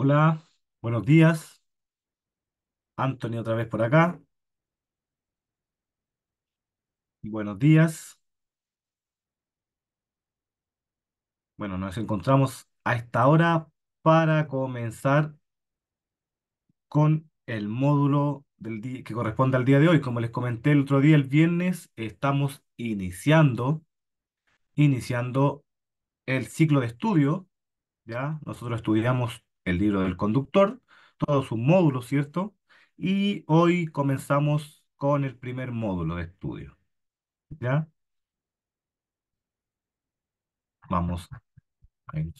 Hola, buenos días. Anthony otra vez por acá. Buenos días. Bueno, nos encontramos a esta hora para comenzar con el módulo del que corresponde al día de hoy. Como les comenté el otro día, el viernes, estamos iniciando, iniciando el ciclo de estudio. ¿ya? Nosotros estudiamos el libro del conductor, todos sus módulos, ¿cierto? Y hoy comenzamos con el primer módulo de estudio. ¿Ya? Vamos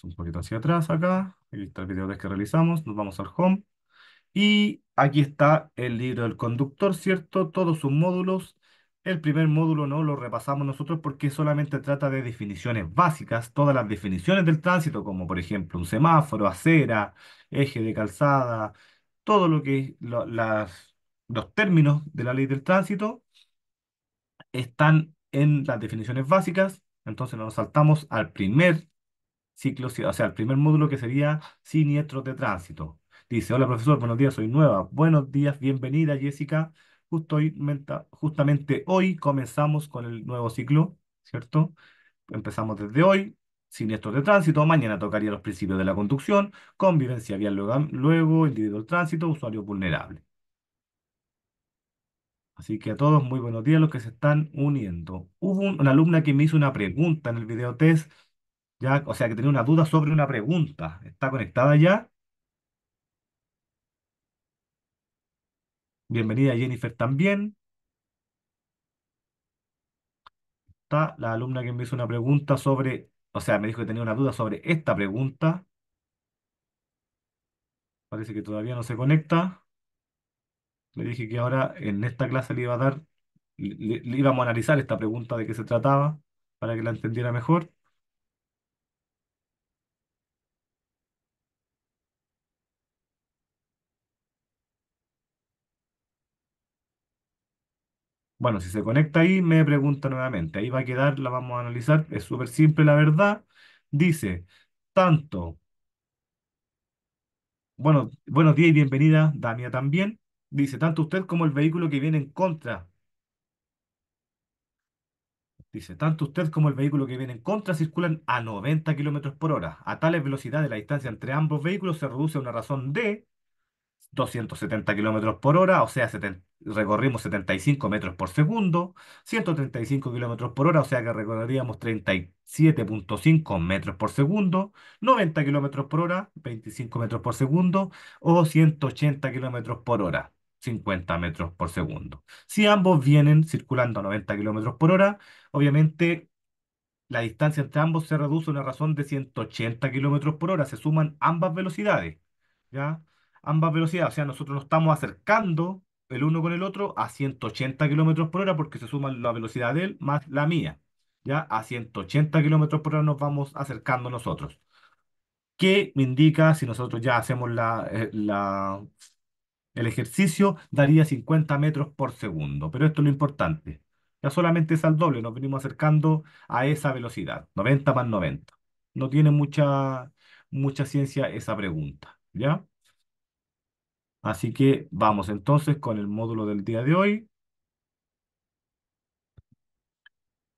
un poquito hacia atrás acá. Ahí está el video que realizamos. Nos vamos al home. Y aquí está el libro del conductor, ¿cierto? Todos sus módulos el primer módulo no lo repasamos nosotros porque solamente trata de definiciones básicas, todas las definiciones del tránsito, como por ejemplo un semáforo, acera, eje de calzada, todo lo que las, los términos de la ley del tránsito están en las definiciones básicas. Entonces nos saltamos al primer ciclo, o sea, al primer módulo que sería siniestros de tránsito. Dice, hola profesor, buenos días, soy nueva. Buenos días, bienvenida Jessica. Justo justamente hoy comenzamos con el nuevo ciclo, ¿cierto? Empezamos desde hoy, siniestros de tránsito, mañana tocaría los principios de la conducción, convivencia vial luego, luego del tránsito, usuario vulnerable. Así que a todos, muy buenos días los que se están uniendo. Hubo una alumna que me hizo una pregunta en el video test, ya, o sea, que tenía una duda sobre una pregunta. ¿Está conectada ya? Bienvenida Jennifer también. Está la alumna que me hizo una pregunta sobre, o sea, me dijo que tenía una duda sobre esta pregunta. Parece que todavía no se conecta. Le dije que ahora en esta clase le iba a dar, le, le íbamos a analizar esta pregunta de qué se trataba para que la entendiera mejor. bueno, si se conecta ahí, me pregunta nuevamente. Ahí va a quedar, la vamos a analizar. Es súper simple, la verdad. Dice, tanto. Bueno, buenos días y bienvenida, Damia también. Dice, tanto usted como el vehículo que viene en contra. Dice, tanto usted como el vehículo que viene en contra circulan a 90 kilómetros por hora. A tales velocidades, la distancia entre ambos vehículos se reduce a una razón de 270 kilómetros por hora, o sea, recorrimos 75 metros por segundo, 135 kilómetros por hora, o sea que recorreríamos 37.5 metros por segundo, 90 kilómetros por hora, 25 metros por segundo, o 180 kilómetros por hora. 50 metros por segundo. Si ambos vienen circulando a 90 kilómetros por hora, obviamente la distancia entre ambos se reduce a una razón de 180 kilómetros por hora. Se suman ambas velocidades. ¿ya? ambas velocidades. O sea, nosotros nos estamos acercando el uno con el otro a 180 kilómetros por hora porque se suman la velocidad de él más la mía. ¿ya? A 180 kilómetros por hora nos vamos acercando nosotros. ¿Qué me indica si nosotros ya hacemos la, eh, la, el ejercicio? Daría 50 metros por segundo. Pero esto es lo importante. Ya solamente es al doble, nos venimos acercando a esa velocidad, 90 más 90. No tiene mucha, mucha ciencia esa pregunta, ¿ya? Así que vamos entonces con el módulo del día de hoy,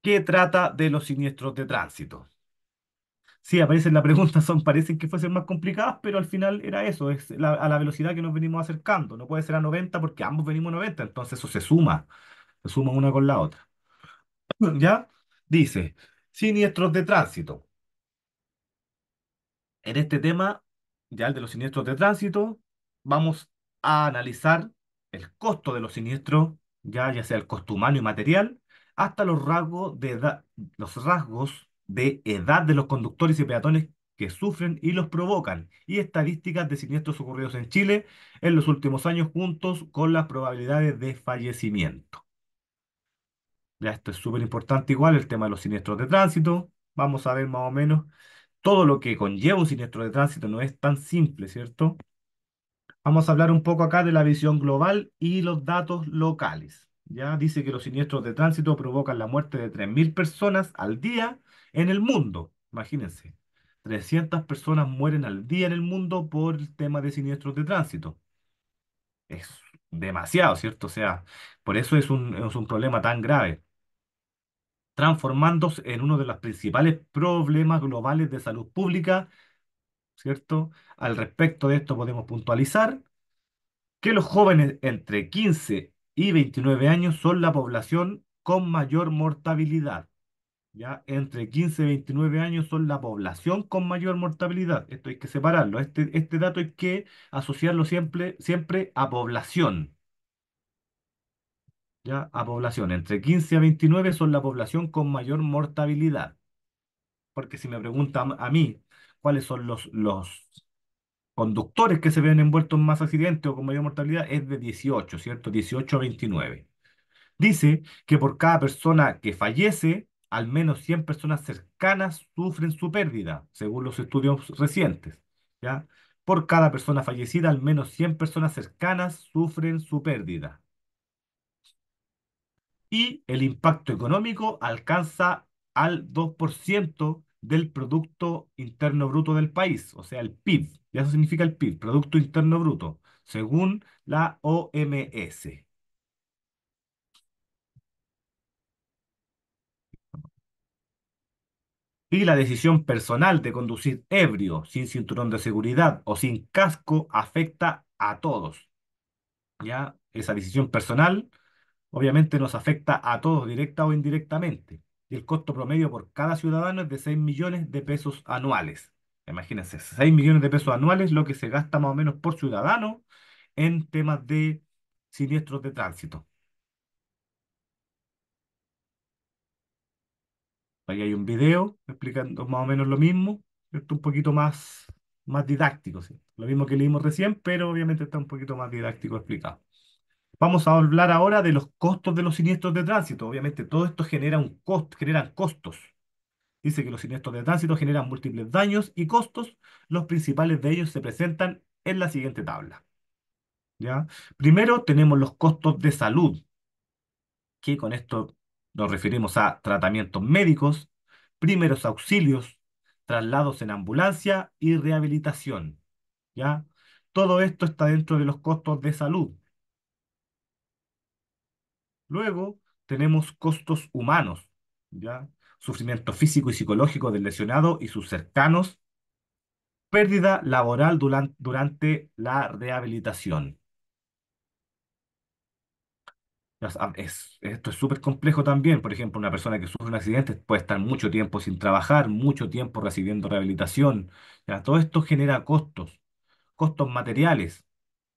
¿Qué trata de los siniestros de tránsito. Sí, aparecen las preguntas, son, parecen que fuesen más complicadas, pero al final era eso, es a la velocidad que nos venimos acercando. No puede ser a 90 porque ambos venimos a 90, entonces eso se suma, se suma una con la otra. ¿Ya? Dice, siniestros de tránsito. En este tema, ya el de los siniestros de tránsito, vamos a analizar el costo de los siniestros, ya, ya sea el costo humano y material, hasta los rasgos de edad, los rasgos de edad de los conductores y peatones que sufren y los provocan, y estadísticas de siniestros ocurridos en Chile en los últimos años juntos con las probabilidades de fallecimiento. Ya esto es súper importante igual, el tema de los siniestros de tránsito. Vamos a ver más o menos todo lo que conlleva un siniestro de tránsito, no es tan simple, ¿cierto? Vamos a hablar un poco acá de la visión global y los datos locales. Ya dice que los siniestros de tránsito provocan la muerte de 3.000 personas al día en el mundo. Imagínense, 300 personas mueren al día en el mundo por el tema de siniestros de tránsito. Es demasiado, ¿cierto? O sea, por eso es un, es un problema tan grave transformándose en uno de los principales problemas globales de salud pública ¿cierto? Al respecto de esto podemos puntualizar que los jóvenes entre 15 y 29 años son la población con mayor mortabilidad. ¿ya? Entre 15 y 29 años son la población con mayor mortabilidad. Esto hay que separarlo. Este, este dato hay que asociarlo siempre, siempre a población. ¿ya? A población. Entre 15 a 29 son la población con mayor mortabilidad. Porque si me preguntan a mí, cuáles son los, los conductores que se ven envueltos en más accidentes o con mayor mortalidad, es de 18, ¿cierto? 18 a 29. Dice que por cada persona que fallece, al menos 100 personas cercanas sufren su pérdida, según los estudios recientes. ¿ya? Por cada persona fallecida, al menos 100 personas cercanas sufren su pérdida. Y el impacto económico alcanza al 2% del Producto Interno Bruto del país, o sea, el PIB. ya eso significa el PIB, Producto Interno Bruto, según la OMS. Y la decisión personal de conducir ebrio, sin cinturón de seguridad o sin casco afecta a todos. Ya esa decisión personal obviamente nos afecta a todos directa o indirectamente y el costo promedio por cada ciudadano es de 6 millones de pesos anuales. Imagínense, 6 millones de pesos anuales lo que se gasta más o menos por ciudadano en temas de siniestros de tránsito. Ahí hay un video explicando más o menos lo mismo, esto un poquito más, más didáctico, lo mismo que leímos recién, pero obviamente está un poquito más didáctico explicado. Vamos a hablar ahora de los costos de los siniestros de tránsito. Obviamente, todo esto genera un cost, generan costos. Dice que los siniestros de tránsito generan múltiples daños y costos. Los principales de ellos se presentan en la siguiente tabla. ¿Ya? Primero tenemos los costos de salud, que con esto nos referimos a tratamientos médicos, primeros auxilios, traslados en ambulancia y rehabilitación. ¿Ya? Todo esto está dentro de los costos de salud. Luego tenemos costos humanos, ¿ya? sufrimiento físico y psicológico del lesionado y sus cercanos, pérdida laboral durante, la rehabilitación. Ah, esto es súper complejo también. Por ejemplo, una persona que sufre un accidente puede estar mucho tiempo sin trabajar, mucho tiempo recibiendo rehabilitación. ¿ya? Todo esto genera costos, costos materiales,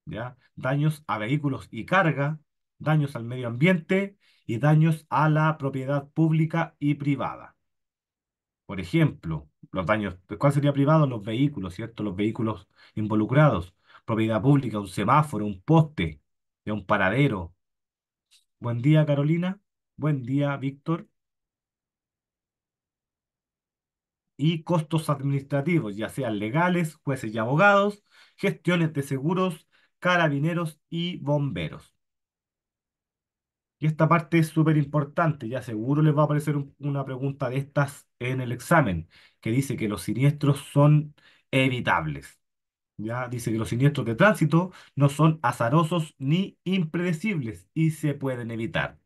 ¿ya? daños a vehículos y carga, daños al medio ambiente y daños a la propiedad pública y privada. Por ejemplo, los daños, ¿cuál sería privado? Los vehículos, ¿cierto? Los vehículos involucrados, propiedad pública, un semáforo, un poste, un paradero. Buen día, Carolina. Buen día, Víctor. Y costos administrativos, ya sean legales, jueces y abogados, gestiones de seguros, carabineros y bomberos. Y esta parte es súper importante, ya seguro les va a aparecer una pregunta de estas en el examen, que dice que los siniestros son evitables. Ya dice que los siniestros de tránsito no son azarosos ni impredecibles y se pueden evitar,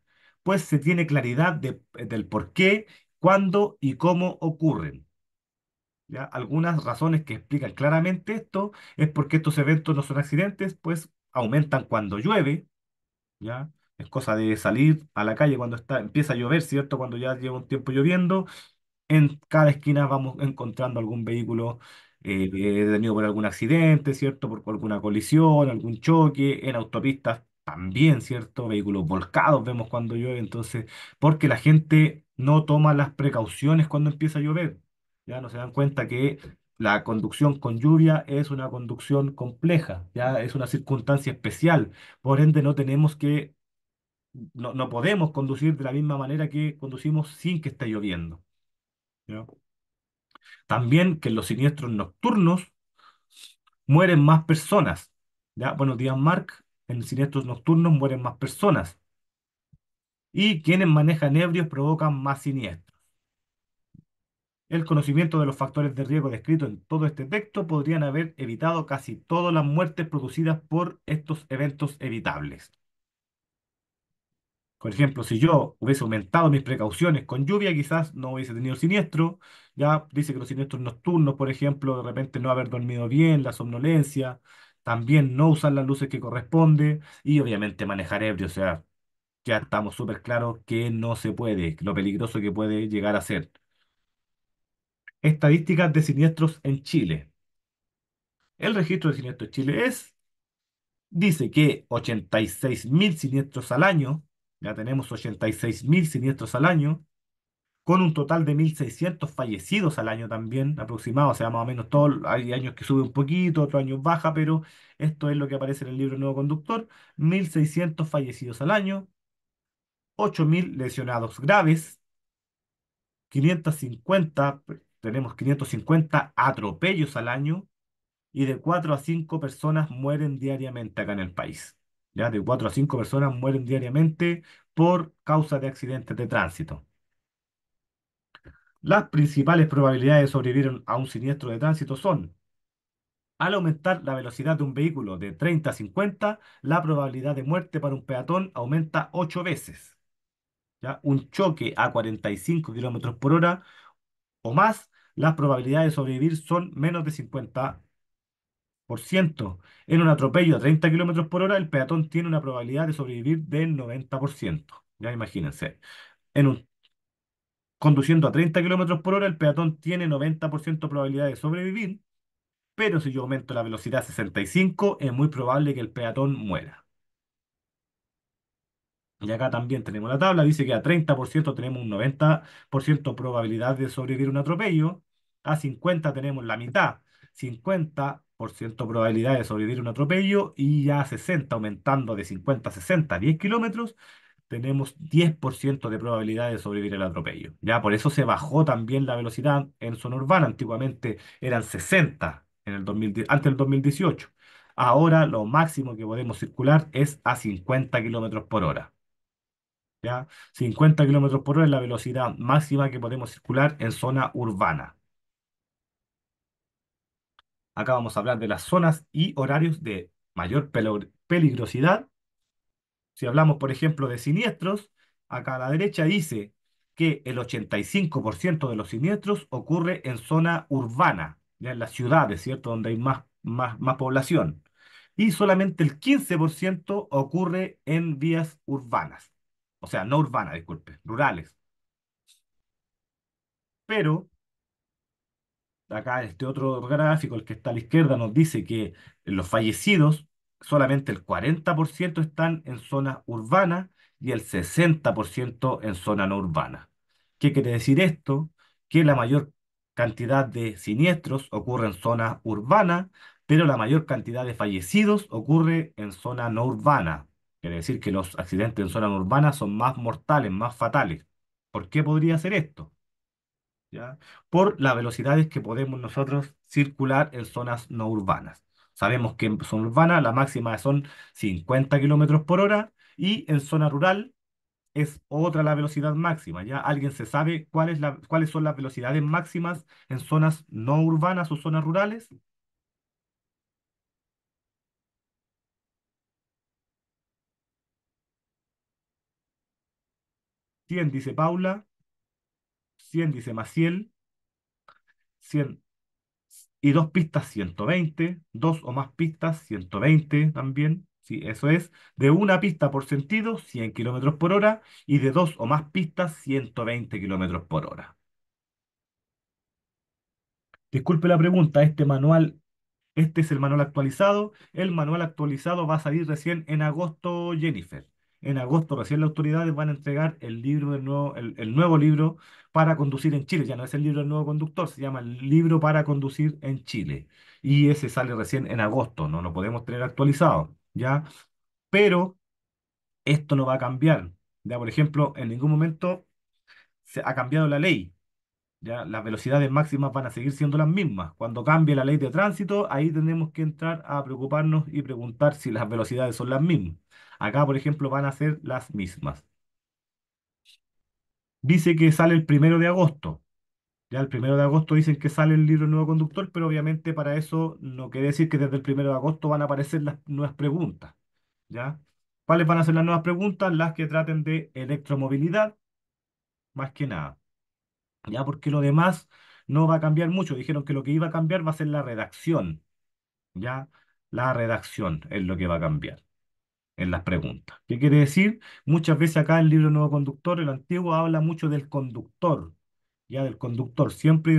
pues se tiene claridad del por qué, cuándo y cómo ocurren. ¿ya? Algunas razones que explican claramente esto es porque estos eventos no son accidentes, pues aumentan cuando llueve, ¿ya? Es cosa de salir a la calle cuando está, empieza a llover, ¿cierto? Cuando ya lleva un tiempo lloviendo, en cada esquina vamos encontrando algún vehículo eh, detenido por algún accidente, ¿cierto? Por alguna colisión, algún choque, en autopistas también, ¿cierto? Vehículos volcados vemos cuando llueve, entonces, porque la gente no toma las precauciones cuando empieza a llover. Ya no se dan cuenta que la conducción con lluvia es una conducción compleja, ya es una circunstancia especial. Por ende, no tenemos que no, podemos conducir de la misma manera que conducimos sin que esté lloviendo. También que en los siniestros nocturnos mueren más personas. ¿ya? Buenos días, Mark. En siniestros nocturnos mueren más personas. Y quienes manejan ebrios provocan más siniestros. El conocimiento de los factores de riesgo descritos en todo este texto podrían haber evitado casi todas las muertes producidas por estos eventos evitables. Por ejemplo, si yo hubiese aumentado mis precauciones con lluvia, quizás no hubiese tenido siniestro. Ya dice que los siniestros nocturnos, por ejemplo, de repente no haber dormido bien, la somnolencia, también no usar las luces que corresponde y obviamente manejar ebrio. O sea, ya estamos súper claros que no se puede, lo peligroso que puede llegar a ser. Estadísticas de siniestros en Chile. El registro de siniestros en Chile es, dice que 86.000 siniestros al año ya tenemos 86.000 siniestros al año, con un total de 1.600 fallecidos al año también, aproximado, o sea, más o menos todo, hay años que sube un poquito, otros años baja, pero esto es lo que aparece en el libro Nuevo Conductor, 1.600 fallecidos al año, 8.000 lesionados graves, 550, tenemos 550 atropellos al año, y de 4 a 5 personas mueren diariamente acá en el país. De 4 a 5 personas mueren diariamente por causa de accidentes de tránsito. Las principales probabilidades de sobrevivir a un siniestro de tránsito son al aumentar la velocidad de un vehículo de 30 a 50, la probabilidad de muerte para un peatón aumenta 8 veces. ¿Ya? Un choque a 45 km por hora o más, las probabilidades de sobrevivir son menos de 50 en un atropello a 30 kilómetros por hora, el peatón tiene una probabilidad de sobrevivir del 90%. Ya imagínense. En un, conduciendo a 30 kilómetros por hora, el peatón tiene 90% probabilidad de sobrevivir, pero si yo aumento la velocidad a 65, es muy probable que el peatón muera. Y acá también tenemos la tabla, dice que a 30% tenemos un 90% probabilidad de sobrevivir un atropello, a 50 tenemos la mitad, 50 probabilidad de sobrevivir un atropello y ya a 60, aumentando de 50 a 60, 10 kilómetros, tenemos 10% de probabilidad de sobrevivir el atropello. Ya por eso se bajó también la velocidad en zona urbana. Antiguamente eran 60 en el antes del 2018. Ahora lo máximo que podemos circular es a 50 kilómetros por hora. ¿Ya? 50 kilómetros por hora es la velocidad máxima que podemos circular en zona urbana. Acá vamos a hablar de las zonas y horarios de mayor peligrosidad. Si hablamos, por ejemplo, de siniestros, acá a la derecha dice que el 85% de los siniestros ocurre en zona urbana, en las ciudades, ¿cierto? Donde hay más, más, más población. Y solamente el 15% ocurre en vías urbanas. O sea, no urbanas, disculpe, rurales. Pero acá este otro gráfico, el que está a la izquierda, nos dice que los fallecidos, solamente el 40% están en zonas urbana y el 60% en zona no urbana. ¿Qué quiere decir esto? Que la mayor cantidad de siniestros ocurre en zonas urbanas, pero la mayor cantidad de fallecidos ocurre en zona no urbana. Quiere decir que los accidentes en zona no urbana son más mortales, más fatales. ¿Por qué podría ser esto? por las velocidades que podemos nosotros circular en zonas no urbanas. Sabemos que en zona urbana la máxima son 50 kilómetros por hora y en zona rural es otra la velocidad máxima. ¿ya? Alguien se sabe cuáles son las velocidades máximas en zonas no urbanas o zonas rurales. ¿Quién dice Paula? 100, dice Maciel, 100, y dos pistas 120, dos o más pistas 120 también, sí, eso es, de una pista por sentido 100 kilómetros por hora y de dos o más pistas 120 kilómetros por hora. Disculpe la pregunta, este manual, este es el manual actualizado, el manual actualizado va a salir recién en agosto, Jennifer. En agosto recién las autoridades van a entregar el, libro del nuevo, el, nuevo libro para conducir en Chile. Ya no es el libro del nuevo conductor, se llama el libro para conducir en Chile. Y ese sale recién en agosto, no lo podemos tener actualizado, ¿ya? Pero esto no va a cambiar. Ya, por ejemplo, en ningún momento se ha cambiado la ley. Ya, las velocidades máximas van a seguir siendo las mismas. Cuando cambie la ley de tránsito, ahí tenemos que entrar a preocuparnos y preguntar si las velocidades son las mismas. Acá, por ejemplo, van a ser las mismas. Dice que sale el primero de agosto. Ya el primero de agosto dicen que sale el libro Nuevo Conductor, pero obviamente para eso no quiere decir que desde el primero de agosto van a aparecer las nuevas preguntas. ¿Ya? ¿Cuáles van a ser las nuevas preguntas? Las que traten de electromovilidad, más que nada ya porque lo demás no va a cambiar mucho. Dijeron que lo que iba a cambiar va a ser la redacción, ya la redacción es lo que va a cambiar en las preguntas. ¿Qué quiere decir? Muchas veces acá en el libro Nuevo Conductor, el antiguo habla mucho del conductor, ya del conductor, siempre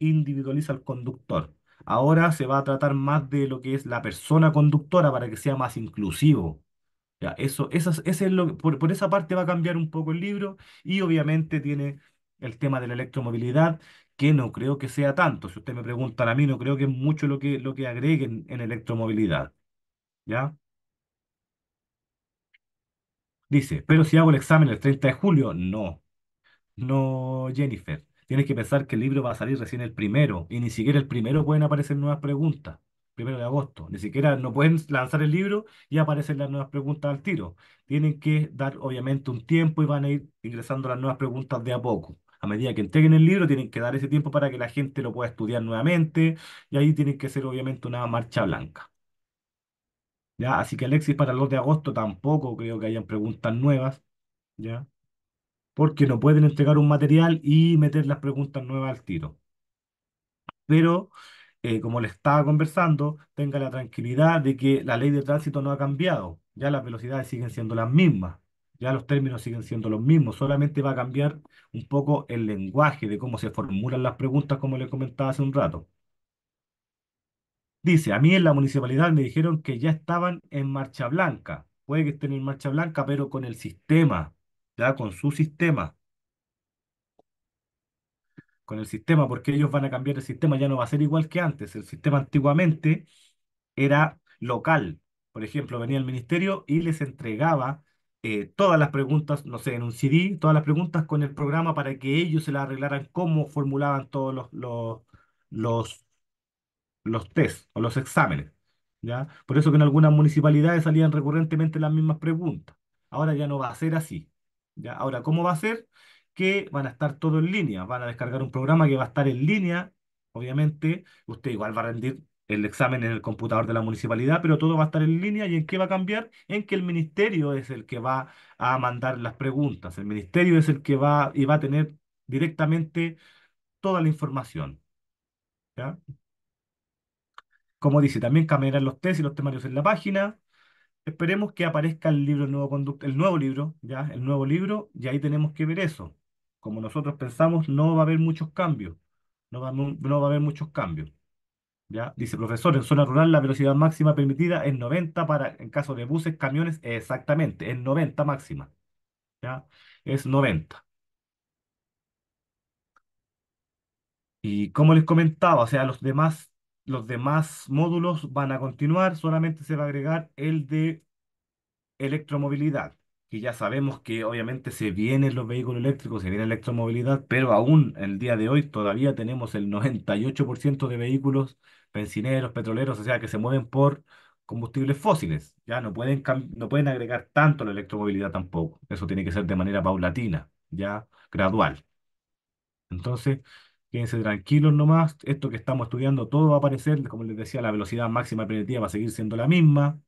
individualiza al conductor. Ahora se va a tratar más de lo que es la persona conductora para que sea más inclusivo. Ya, eso, es por esa parte va a cambiar un poco el libro y obviamente tiene el tema de la electromovilidad, que no creo que sea tanto. Si usted me pregunta a mí, no creo que es mucho lo que, lo que agreguen en electromovilidad. ¿Ya? Dice, pero si hago el examen el 30 de julio, no. No, Jennifer. Tienes que pensar que el libro va a salir recién el primero, y ni siquiera el primero pueden aparecer nuevas preguntas primero de agosto. Ni siquiera no pueden lanzar el libro y aparecen las nuevas preguntas al tiro. Tienen que dar obviamente un tiempo y van a ir ingresando las nuevas preguntas de a poco a medida que entreguen el libro, tienen que dar ese tiempo para que la gente lo pueda estudiar nuevamente y ahí tienen que ser obviamente una marcha blanca. ¿Ya? Así que Alexis para el 2 de agosto tampoco creo que hayan preguntas nuevas, ¿ya? Porque no pueden entregar un material y meter las preguntas nuevas al tiro. Pero, eh, como le estaba conversando, tenga la tranquilidad de que la ley de tránsito no ha cambiado, ya las velocidades siguen siendo las mismas ya los términos siguen siendo los mismos, solamente va a cambiar un poco el lenguaje de cómo se formulan las preguntas, como les comentaba hace un rato. Dice, a mí en la municipalidad me dijeron que ya estaban en marcha blanca. Puede que estén en marcha blanca, pero con el sistema, ya con su sistema. Con el sistema, porque ellos van a cambiar el sistema, ya no va a ser igual que antes. El sistema antiguamente era local. Por ejemplo, venía el ministerio y les entregaba eh, todas las preguntas, no sé, en un CD, todas las preguntas con el programa para que ellos se las arreglaran cómo formulaban todos los, los, los, los test o los exámenes. ¿ya? Por eso que en algunas municipalidades salían recurrentemente las mismas preguntas. Ahora ya no va a ser así. ¿ya? Ahora, ¿cómo va a ser? Que van a estar todo en línea, van a descargar un programa que va a estar en línea, obviamente, usted igual va a rendir el examen en el computador de la municipalidad, pero todo va a estar en línea y en qué va a cambiar, en que el ministerio es el que va a mandar las preguntas, el ministerio es el que va y va a tener directamente toda la información. ¿ya? Como dice, también cambiarán los test y los temarios en la página. Esperemos que aparezca el libro nuevo conducta, el nuevo libro, ya, el nuevo libro, y ahí tenemos que ver eso. Como nosotros pensamos, no va a haber muchos cambios. no va, no va a haber muchos cambios. Dice, profesor, en zona rural la velocidad máxima permitida es 90 para, en caso de buses, camiones, exactamente, es 90 máxima. ¿Ya? Es 90. Y como les comentaba, o sea, los demás, los demás módulos van a continuar, solamente se va a agregar el de electromovilidad que ya sabemos que obviamente se vienen los vehículos eléctricos, se viene la electromovilidad, pero aún el día de hoy todavía tenemos el 98% de vehículos pensineros, petroleros, o sea, que se mueven por combustibles fósiles. Ya no pueden, no pueden agregar tanto la electromovilidad tampoco. Eso tiene que ser de manera paulatina, ya gradual. Entonces, quédense tranquilos nomás. Esto que estamos estudiando todo va a aparecer, como les decía, la velocidad máxima primitiva va a seguir siendo la misma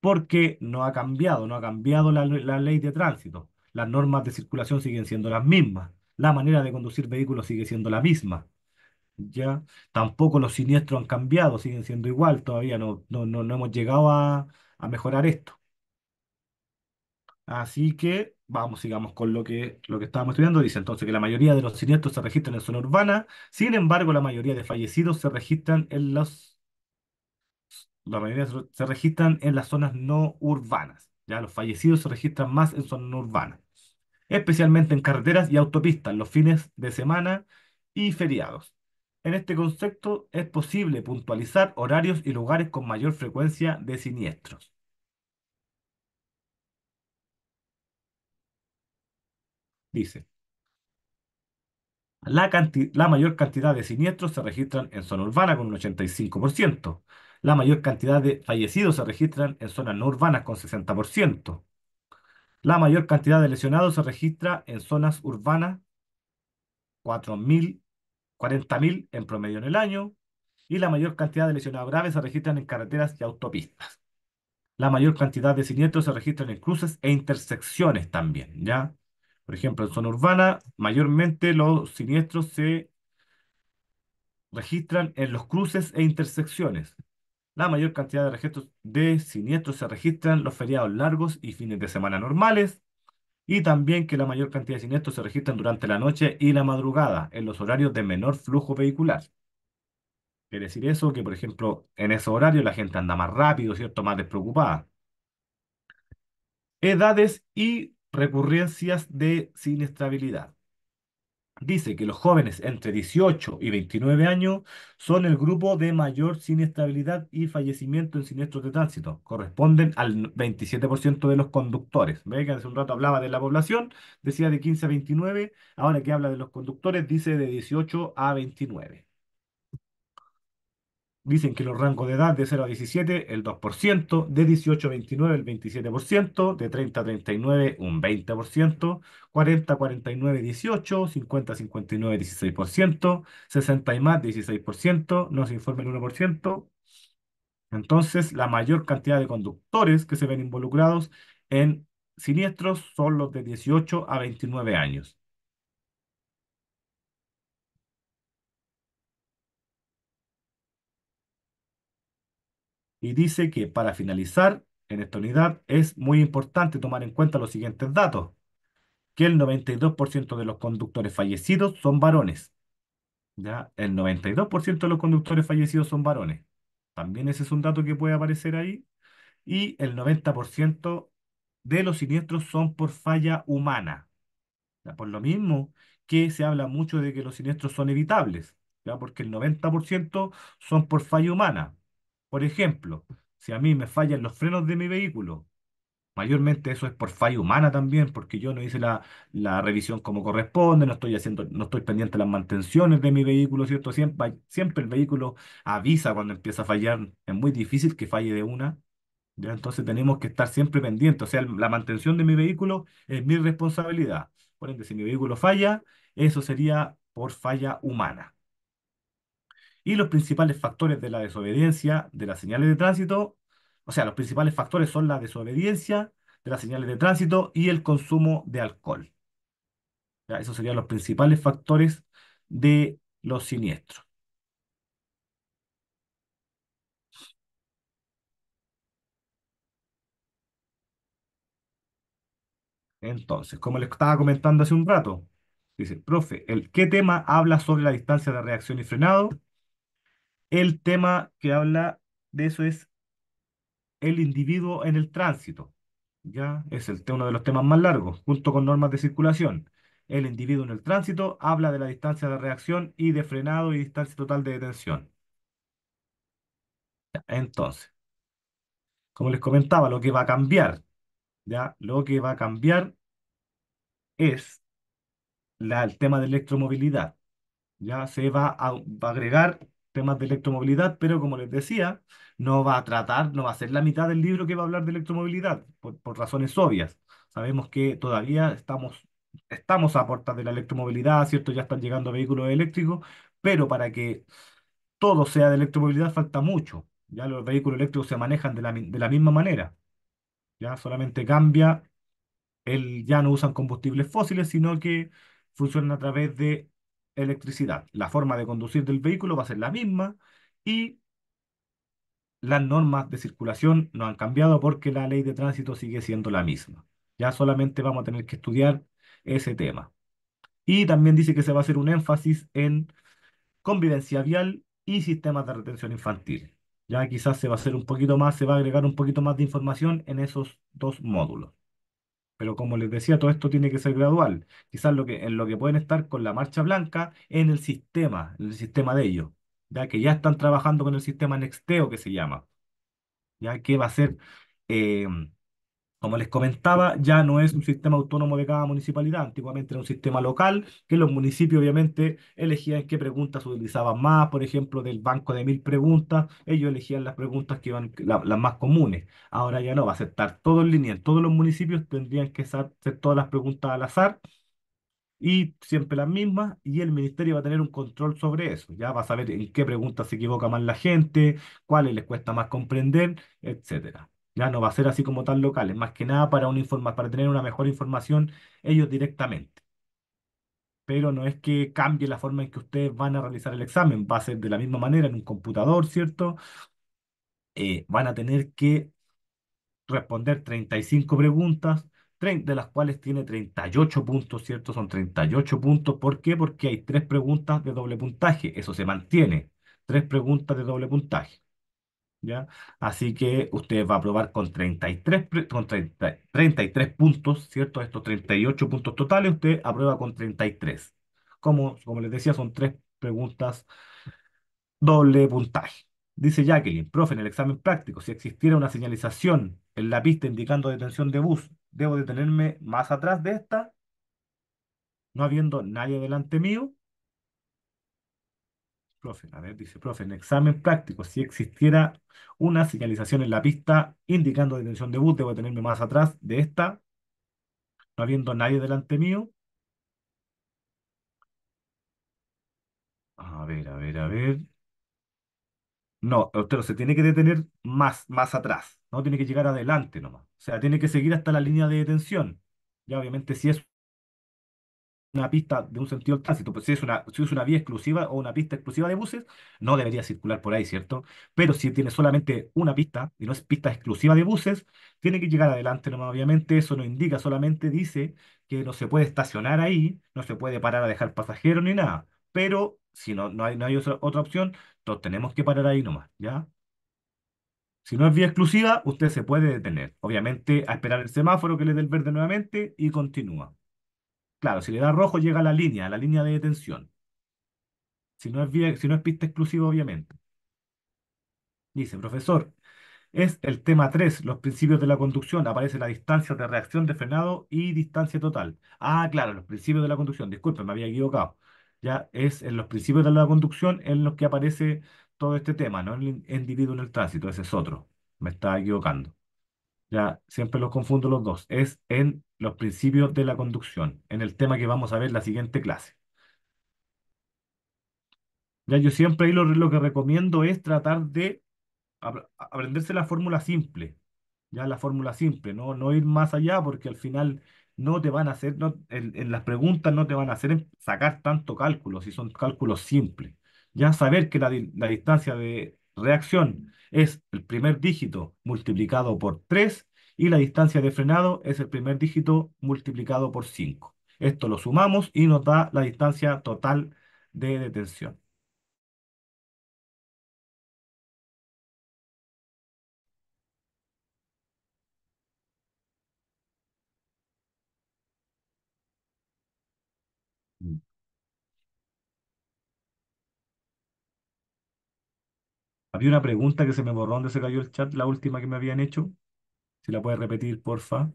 porque no ha cambiado, no ha cambiado la, ley de tránsito. Las normas de circulación siguen siendo las mismas. La manera de conducir vehículos sigue siendo la misma. ¿ya? Tampoco los siniestros han cambiado, siguen siendo igual, todavía no, no, hemos llegado a, mejorar esto. Así que vamos, sigamos con lo que, lo que estábamos estudiando. Dice entonces que la mayoría de los siniestros se registran en zona urbana, sin embargo la mayoría de fallecidos se registran en las la mayoría se registran en las zonas no urbanas. Ya los fallecidos se registran más en zonas no urbanas, especialmente en carreteras y autopistas, los fines de semana y feriados. En este concepto es posible puntualizar horarios y lugares con mayor frecuencia de siniestros. Dice, la, la mayor cantidad de siniestros se registran en zona urbana con un 85%, la mayor cantidad de fallecidos se registran en zonas no urbanas con 60%. La mayor cantidad de lesionados se registra en zonas urbanas, 40.000 en promedio en el año. Y la mayor cantidad de lesionados graves se registran en carreteras y autopistas. La mayor cantidad de siniestros se registran en cruces e intersecciones también, ¿ya? Por ejemplo, en zona urbana, mayormente los siniestros se registran en los cruces e intersecciones. La mayor cantidad de, registros, de siniestros se registran los feriados largos y fines de semana normales. Y también que la mayor cantidad de siniestros se registran durante la noche y la madrugada, en los horarios de menor flujo vehicular. Quiere decir eso que, por ejemplo, en ese horario la gente anda más rápido, ¿cierto? Más despreocupada. Edades y recurrencias de siniestrabilidad dice que los jóvenes entre 18 y 29 años son el grupo de mayor sinestabilidad y fallecimiento en siniestros de tránsito. Corresponden al 27% de los conductores. Ve que hace un rato hablaba de la población, decía de 15 a 29, ahora que habla de los conductores dice de 18 a 29. Dicen que los rangos de edad de 0 a 17, el 2%, de 18 a 29, el 27%, de 30 a 39, un 20%, 40 a 49, 18, 50 a 59, 16%, 60 y más, 16%, no se informa el 1%. Entonces, la mayor cantidad de conductores que se ven involucrados en siniestros son los de 18 a 29 años. y dice que para finalizar en esta unidad es muy importante tomar en cuenta los siguientes datos, que el 92% de los conductores fallecidos son varones. ¿ya? El 92% de los conductores fallecidos son varones. También ese es un dato que puede aparecer ahí. Y el 90% de los siniestros son por falla humana. ¿ya? Por lo mismo que se habla mucho de que los siniestros son evitables, ¿ya? porque el 90% son por falla humana. Por ejemplo, si a mí me fallan los frenos de mi vehículo, mayormente eso es por falla humana también, porque yo no hice la, la revisión como corresponde, no estoy haciendo, no estoy pendiente de las mantenciones de mi vehículo, ¿cierto? Siempre, siempre el vehículo avisa cuando empieza a fallar, es muy difícil que falle de una. Entonces tenemos que estar siempre pendientes, o sea, la mantención de mi vehículo es mi responsabilidad. Por ende, si mi vehículo falla, eso sería por falla humana y los principales factores de la desobediencia de las señales de tránsito, o sea, los principales factores son la desobediencia de las señales de tránsito y el consumo de alcohol. Esos serían los principales factores de los siniestros. Entonces, como les estaba comentando hace un rato, dice, profe, ¿el qué tema habla sobre la distancia de reacción y frenado? El tema que habla de eso es el individuo en el tránsito. Ya es el, uno de los temas más largos, junto con normas de circulación. El individuo en el tránsito habla de la distancia de reacción y de frenado y distancia total de detención. Entonces, como les comentaba, lo que va a cambiar, ya, lo que va a cambiar es el tema de electromovilidad. Ya se va a agregar temas de electromovilidad, pero como les decía, no va a tratar, no va a ser la mitad del libro que va a hablar de electromovilidad, por, razones obvias. Sabemos que todavía estamos, estamos a puertas de la electromovilidad, ¿cierto? Ya están llegando vehículos eléctricos, pero para que todo sea de electromovilidad falta mucho. Ya los vehículos eléctricos se manejan de la, de la misma manera. Ya solamente cambia, el, ya no usan combustibles fósiles, sino que funcionan a través de electricidad. La forma de conducir del vehículo va a ser la misma y las normas de circulación no han cambiado porque la ley de tránsito sigue siendo la misma. Ya solamente vamos a tener que estudiar ese tema. Y también dice que se va a hacer un énfasis en convivencia vial y sistemas de retención infantil. Ya quizás se va a hacer un poquito más, se va a agregar un poquito más de información en esos dos módulos. Pero como les decía, todo esto tiene que ser gradual. Quizás lo que, en lo que pueden estar con la marcha blanca en el sistema, en el sistema de ellos, ya que ya están trabajando con el sistema Nexteo que se llama, ya que va a ser eh, como les comentaba, ya no es un sistema autónomo de cada municipalidad. Antiguamente era un sistema local que los municipios obviamente elegían qué preguntas utilizaban más. Por ejemplo, del banco de mil preguntas, ellos elegían las preguntas que iban las más comunes. Ahora ya no, va a aceptar todo en línea. todos los municipios tendrían que hacer todas las preguntas al azar y siempre las mismas, y el ministerio va a tener un control sobre eso, ya va a saber en qué preguntas se equivoca más la gente, cuáles les cuesta más comprender, etcétera. Ya no va a ser así como tan locales, más que nada para, para tener una mejor información ellos directamente. Pero no es que cambie la forma en que ustedes van a realizar el examen, va a ser de la misma manera en un computador, ¿cierto? Eh, van a tener que responder 35 preguntas, de las cuales tiene 38 puntos, ¿cierto? Son 38 puntos. ¿Por qué? Porque hay tres preguntas de doble puntaje, eso se mantiene, tres preguntas de doble puntaje. ¿ya? Así que usted va a aprobar con 33, con puntos, ¿cierto? Estos 38 puntos totales, usted aprueba con 33. Como, como les decía, son tres preguntas doble puntaje. Dice Jacqueline, profe, en el examen práctico, si existiera una señalización en la pista indicando detención de bus, ¿debo detenerme más atrás de esta? No habiendo nadie delante mío. Profe, a ver, dice, profe, en examen práctico, si existiera una señalización en la pista indicando detención de bus, debo tenerme más atrás de esta, no habiendo nadie delante mío. A ver, a ver, a ver. No, pero se tiene que detener más, más atrás, no tiene que llegar adelante nomás. O sea, tiene que seguir hasta la línea de detención. Ya obviamente si es una pista de un sentido de tránsito, pues si es una, si es una vía exclusiva o una pista exclusiva de buses, no debería circular por ahí, ¿cierto? Pero si tiene solamente una pista y no es pista exclusiva de buses, tiene que llegar adelante nomás, obviamente, eso no indica, solamente dice que no se puede estacionar ahí, no se puede parar a dejar pasajeros ni nada, pero si no, no hay, no hay otra, otra opción, entonces tenemos que parar ahí nomás, ¿ya? Si no es vía exclusiva, usted se puede detener, obviamente a esperar el semáforo que le dé el verde nuevamente y continúa. Claro, si le da rojo llega a la línea, a la línea de detención. Si no es, si no es pista exclusiva, obviamente. Dice, profesor, es el tema 3, los principios de la conducción. Aparece la distancia de reacción de frenado y distancia total. Ah, claro, los principios de la conducción. Disculpe, me había equivocado. Ya es en los principios de la conducción en los que aparece todo este tema, no en el individuo en el tránsito. Ese es otro. Me estaba equivocando. Ya, siempre los confundo los dos. Es en los principios de la conducción, en el tema que vamos a ver la siguiente clase. Ya, yo siempre ahí lo, que recomiendo es tratar de aprenderse la fórmula simple. Ya, la fórmula simple, ¿no? no ir más allá porque al final no te van a hacer, en, las preguntas no te van a hacer em-, sacar tanto cálculo, si son cálculos simples. Ya saber que la distancia de, reacción es el primer dígito multiplicado por 3 y la distancia de frenado es el primer dígito multiplicado por 5. Esto lo sumamos y nos da la distancia total de detención. Había una pregunta que se me borró donde se cayó el chat, la última que me habían hecho. Si la puedes repetir, porfa.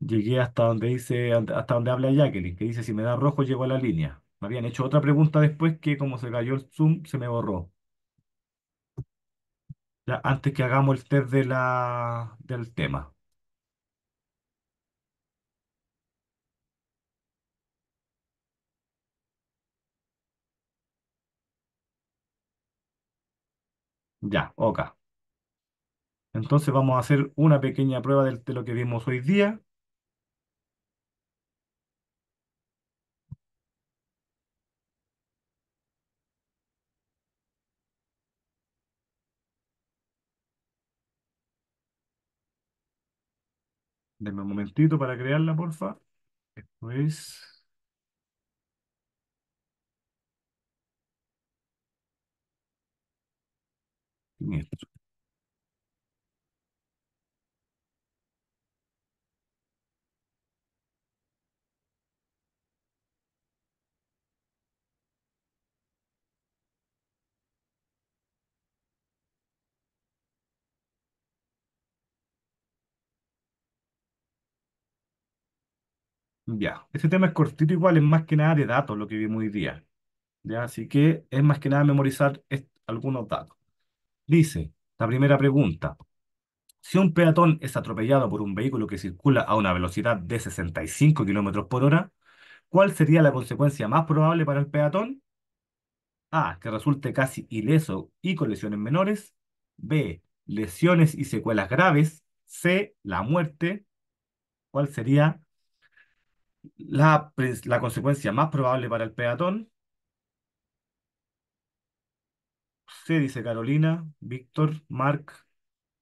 Llegué hasta donde dice, hasta donde habla Jacqueline, que dice si me da rojo llego a la línea. Me habían hecho otra pregunta después que como se cayó el Zoom, se me borró. antes que hagamos el test de la, del tema. Ya, ok. Entonces vamos a hacer una pequeña prueba de, lo que vimos hoy día. Denme un momentito para crearla, porfa. Después... Ya, este tema es cortito igual, es más que nada de datos lo que vimos hoy día. Ya, así que es más que nada memorizar algunos datos. Dice, la primera pregunta, si un peatón es atropellado por un vehículo que circula a una velocidad de 65 km por hora, ¿cuál sería la consecuencia más probable para el peatón? A. Que resulte casi ileso y con lesiones menores. B. Lesiones y secuelas graves. C. La muerte. ¿Cuál sería la, la consecuencia más probable para el peatón? C dice Carolina, Víctor, Marc,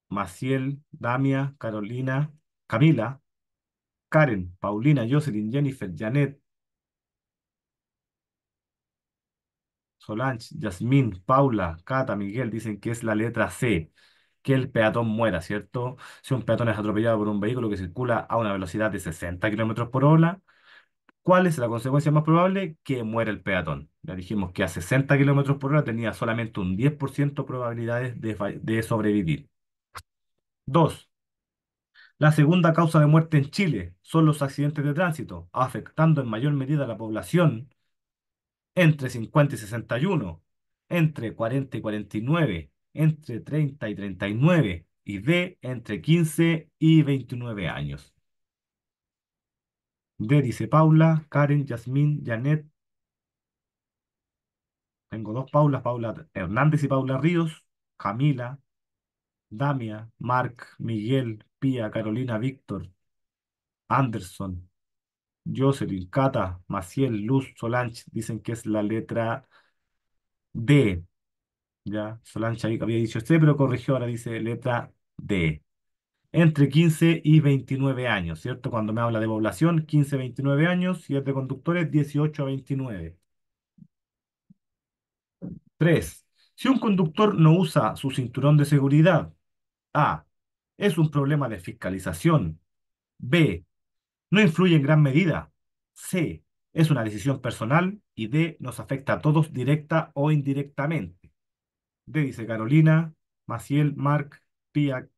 Maciel, Damia, Carolina, Camila, Karen, Paulina, Jocelyn, Jennifer, Janet, Solange, Yasmín, Paula, Cata, Miguel, dicen que es la letra C, que el peatón muera, ¿cierto? Si un peatón es atropellado por un vehículo que circula a una velocidad de 60 kilómetros por hora, ¿Cuál es la consecuencia más probable? Que muera el peatón. Ya dijimos que a 60 kilómetros por hora tenía solamente un 10% probabilidades de, sobrevivir. Dos, la segunda causa de muerte en Chile son los accidentes de tránsito, afectando en mayor medida a la población entre 50 y 61, entre 40 y 49, entre 30 y 39 y de entre 15 y 29 años. D dice Paula, Karen, Yasmín, Janet. Tengo dos Paulas, Paula Hernández y Paula Ríos, Camila, Damia, Marc, Miguel, Pía, Carolina, Víctor, Anderson, Jocelyn, Cata, Maciel, Luz, Solange, dicen que es la letra D. Ya, Solange había dicho este, pero corrigió, ahora dice letra D entre 15 y 29 años, ¿cierto? Cuando me habla de población, 15 29 años y es de conductores, 18 a 29. 3. Si un conductor no usa su cinturón de seguridad, A. Es un problema de fiscalización. B. No influye en gran medida. C. Es una decisión personal. Y D. Nos afecta a todos directa o indirectamente. D. Dice Carolina, Maciel, Marc, Pia.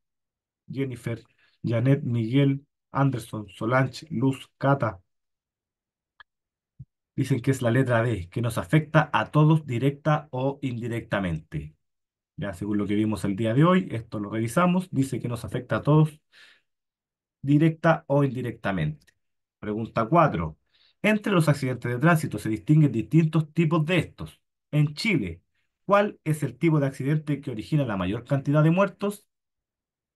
Jennifer, Janet, Miguel, Anderson, Solange, Luz, Cata. Dicen que es la letra D, que nos afecta a todos directa o indirectamente. Ya según lo que vimos el día de hoy, esto lo revisamos, dice que nos afecta a todos directa o indirectamente. Pregunta 4. Entre los accidentes de tránsito se distinguen distintos tipos de estos. En Chile, ¿cuál es el tipo de accidente que origina la mayor cantidad de muertos?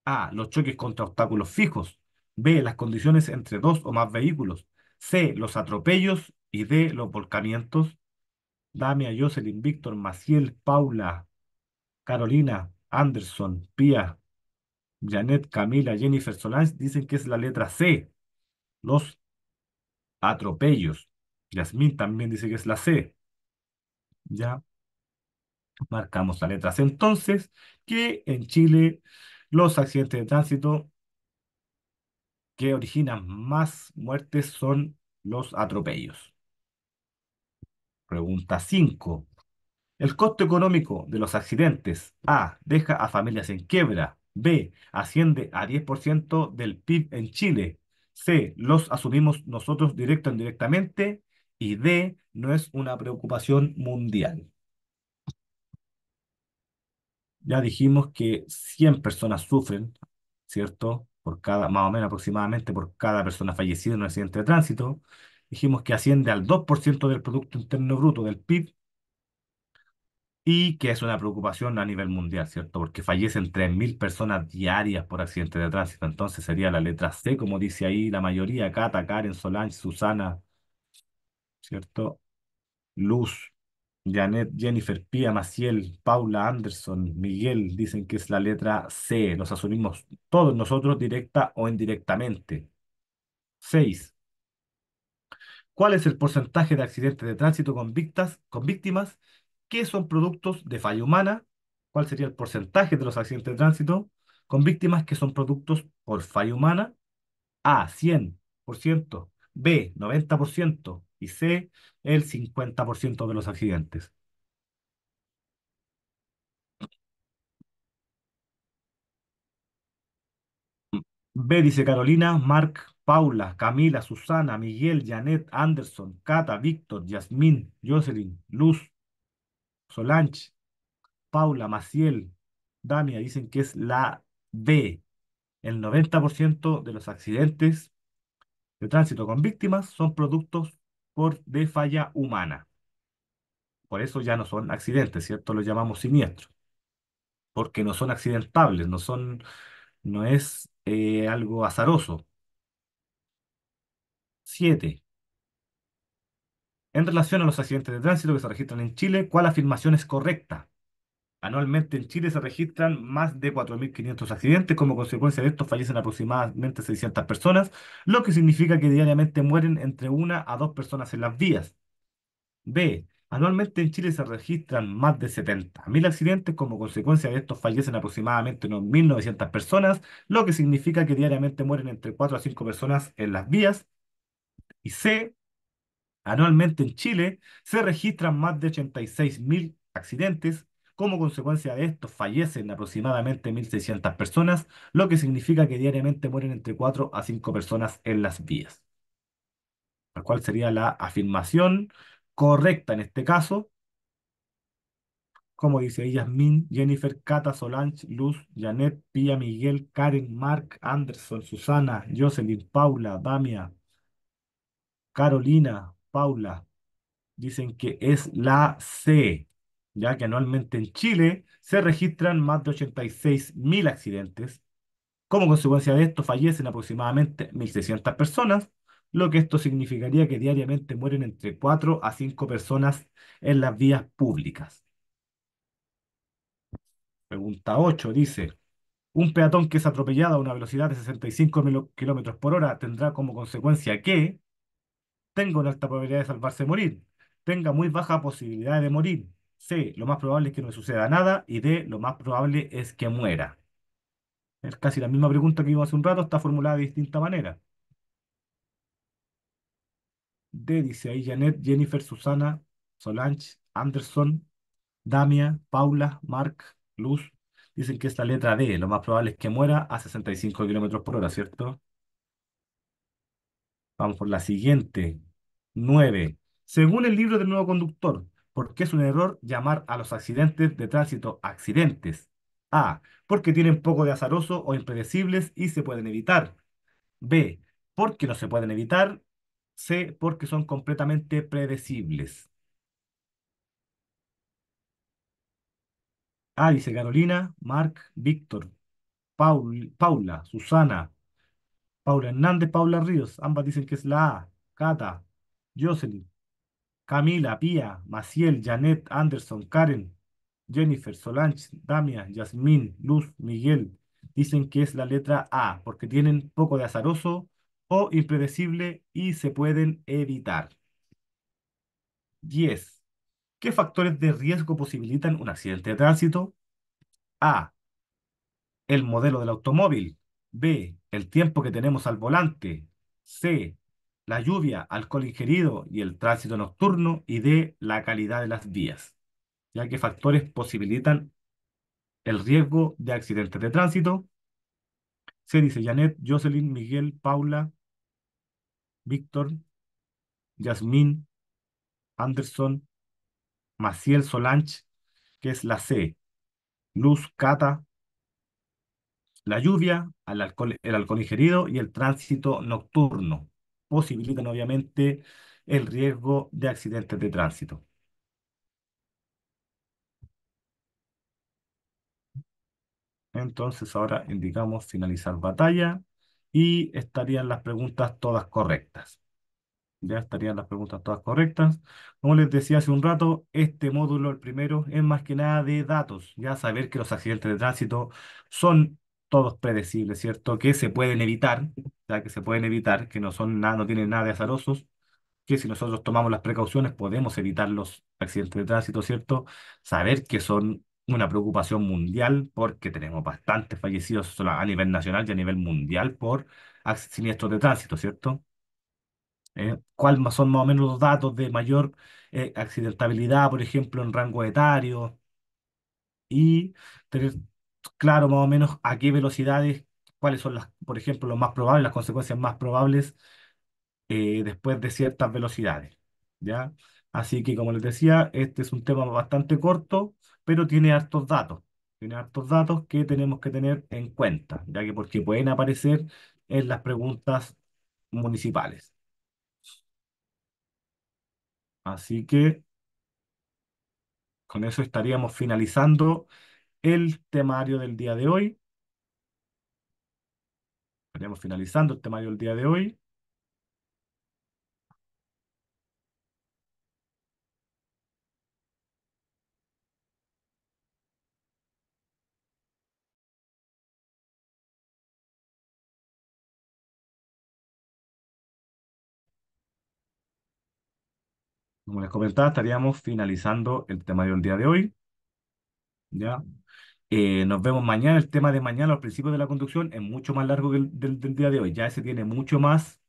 A. Los choques contra obstáculos fijos. B. Las condiciones entre dos o más vehículos. C. Los atropellos. Y D. Los volcamientos. Damia, Jocelyn, Víctor, Maciel, Paula, Carolina, Anderson, Pia, Janet, Camila, Jennifer Solange dicen que es la letra C. Los atropellos. Yasmín también dice que es la C. Ya marcamos la letra C. Entonces, que en Chile los accidentes de tránsito que originan más muertes son los atropellos. Pregunta 5. El costo económico de los accidentes A. Deja a familias en quiebra. B. Asciende a 10% del PIB en Chile. C. Los asumimos nosotros directo o indirectamente. Y D. No es una preocupación mundial. Ya dijimos que 100 personas sufren, ¿cierto? Por cada, más o menos aproximadamente por cada persona fallecida en un accidente de tránsito. Dijimos que asciende al 2% del Producto Interno Bruto, del PIB, y que es una preocupación a nivel mundial, ¿cierto? Porque fallecen 3.000 personas diarias por accidente de tránsito. Entonces sería la letra C, como dice ahí la mayoría, Cata, Karen, Solange, Susana, ¿cierto? Luz, Janet, Jennifer, Pia, Maciel, Paula, Anderson, Miguel, dicen que es la letra C. Nos asumimos todos nosotros, directa o indirectamente. 6. ¿Cuál es el porcentaje de accidentes de tránsito con, con víctimas que son productos de falla humana? ¿Cuál sería el porcentaje de los accidentes de tránsito con víctimas que son productos por falla humana? A, 100%, B, 90%, y C, el 50% de los accidentes. B dice Carolina, Mark, Paula, Camila, Susana, Miguel, Janet, Anderson, Cata, Víctor, Yasmín, Jocelyn, Luz, Solange, Paula, Maciel, Damia, dicen que es la B. El 90% de los accidentes de tránsito con víctimas son productos de falla humana. Por eso ya no son accidentes, ¿cierto? Los llamamos siniestros, porque no son accidentables, no son, no es eh, algo azaroso. Siete. En relación a los accidentes de tránsito que se registran en Chile, ¿cuál afirmación es correcta? Anualmente en Chile se registran más de 4.500 accidentes. Como consecuencia de estos fallecen aproximadamente 600 personas, lo que significa que diariamente mueren entre una a dos personas en las vías. B. Anualmente en Chile se registran más de 70.000 accidentes. Como consecuencia de estos, fallecen aproximadamente unos 1.900 personas, lo que significa que diariamente mueren entre 4 a 5 personas en las vías. Y C. Anualmente en Chile se registran más de 86.000 accidentes como consecuencia de esto, fallecen aproximadamente 1.600 personas, lo que significa que diariamente mueren entre 4 a 5 personas en las vías. La cual sería la afirmación correcta en este caso. Como dice Min, Jennifer, Cata, Solange, Luz, Janet, Pia, Miguel, Karen, Mark, Anderson, Susana, Jocelyn, Paula, Damia, Carolina, Paula. Dicen que es la C ya que anualmente en Chile se registran más de 86.000 accidentes. Como consecuencia de esto, fallecen aproximadamente 1.600 personas, lo que esto significaría que diariamente mueren entre 4 a 5 personas en las vías públicas. Pregunta 8 dice, ¿un peatón que es atropellado a una velocidad de 65 km por hora tendrá como consecuencia que tenga una alta probabilidad de salvarse de morir, tenga muy baja posibilidad de morir, C, lo más probable es que no suceda nada. Y D, lo más probable es que muera. Es casi la misma pregunta que vimos hace un rato, está formulada de distinta manera. D, dice ahí Janet, Jennifer, Susana, Solange, Anderson, Damia, Paula, Mark, Luz. Dicen que esta letra D, lo más probable es que muera a 65 kilómetros por hora, ¿cierto? Vamos por la siguiente. 9. Según el libro del nuevo conductor, porque es un error llamar a los accidentes de tránsito accidentes. A. Porque tienen poco de azaroso o impredecibles y se pueden evitar. B. Porque no se pueden evitar. C. Porque son completamente predecibles. A. Dice Carolina, Mark, Víctor, Paul, Paula, Susana, Paula Hernández, Paula Ríos. Ambas dicen que es la A. Cata, Jocelyn, Camila, Pía, Maciel, Janet, Anderson, Karen, Jennifer, Solange, Damia, Yasmín, Luz, Miguel, dicen que es la letra A, porque tienen poco de azaroso o impredecible y se pueden evitar. 10. ¿Qué factores de riesgo posibilitan un accidente de tránsito? A. El modelo del automóvil. B. El tiempo que tenemos al volante. C la lluvia, alcohol ingerido y el tránsito nocturno y de la calidad de las vías, ya que factores posibilitan el riesgo de accidentes de tránsito. Se dice Janet, Jocelyn, Miguel, Paula, Víctor, Yasmín, Anderson, Maciel Solange, que es la C, Luz Cata, la lluvia, el el alcohol ingerido y el tránsito nocturno posibilitan obviamente el riesgo de accidentes de tránsito. Entonces ahora indicamos finalizar batalla y estarían las preguntas todas correctas. Ya estarían las preguntas todas correctas. Como les decía hace un rato, este módulo, el primero, es más que nada de datos. Ya saber que los accidentes de tránsito son todos predecibles, ¿cierto? Que se pueden evitar, ya que se pueden evitar, que no, son nada, no tienen nada de azarosos, que si nosotros tomamos las precauciones podemos evitar los accidentes de tránsito, ¿cierto? Saber que son una preocupación mundial porque tenemos bastantes fallecidos a nivel nacional y a nivel mundial por siniestros de tránsito, ¿cierto? Eh, ¿Cuáles son más o menos los datos de mayor eh, accidentabilidad, por ejemplo, en rango etario? Y tener claro más o menos a qué velocidades, cuáles son las, por ejemplo, los más probables, las consecuencias más probables eh, después de ciertas velocidades, ¿ya? Así que, como les decía, este es un tema bastante corto, pero tiene hartos datos. Tiene hartos datos que tenemos que tener en cuenta, ya que porque pueden aparecer en las preguntas municipales. Así que con eso estaríamos finalizando el temario del día de hoy. Estaremos finalizando el temario del día de hoy. Como les comentaba, estaríamos finalizando el temario del día de hoy. ¿Ya? Eh, nos vemos mañana. El tema de mañana, al principio de la conducción, es mucho más largo que el del, día de hoy. Ya ese tiene mucho más.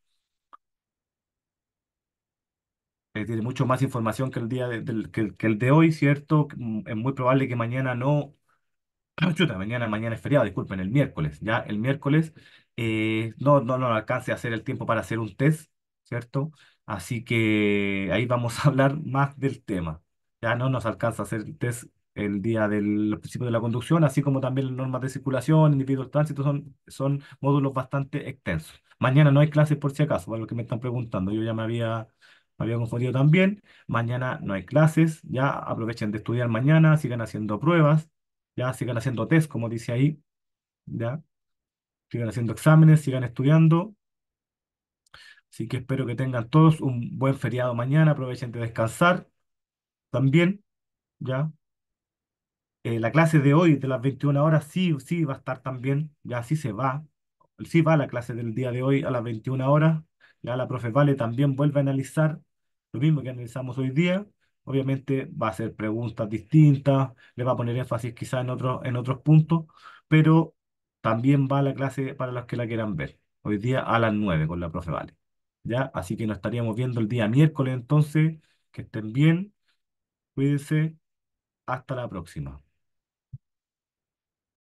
tiene mucho más información que el día de, del, que, el de hoy, ¿cierto? Mm, es muy probable que mañana no ah, Chuta, mañana, mañana es feriado, disculpen, el miércoles, ya el miércoles eh, no, no, no alcance a hacer el tiempo para hacer un test, ¿cierto? Así que ahí vamos a hablar más del tema. Ya no nos alcanza a hacer el test el día del principio de la conducción, así como también normas de circulación, individuos de tránsito, son, son módulos bastante extensos. Mañana no hay clases por si acaso, para los que me están preguntando, yo ya me había, me había confundido también, mañana no hay clases, ya aprovechen de estudiar mañana, sigan haciendo pruebas, ya sigan haciendo test, como dice ahí, ya, sigan haciendo exámenes, sigan estudiando. Así que espero que tengan todos un buen feriado mañana, aprovechen de descansar también, ya, eh, la clase de hoy, de las 21 horas, sí, sí va a estar también, ya sí se va. Sí va la clase del día de hoy a las 21 horas. Ya la profe Vale también vuelve a analizar lo mismo que analizamos hoy día. Obviamente va a hacer preguntas distintas, le va a poner énfasis quizás en otros, en otros puntos, pero también va la clase para los que la quieran ver. Hoy día a las 9 con la profe Vale. ¿Ya? Así que nos estaríamos viendo el día miércoles entonces. Que estén bien. Cuídense. Hasta la próxima.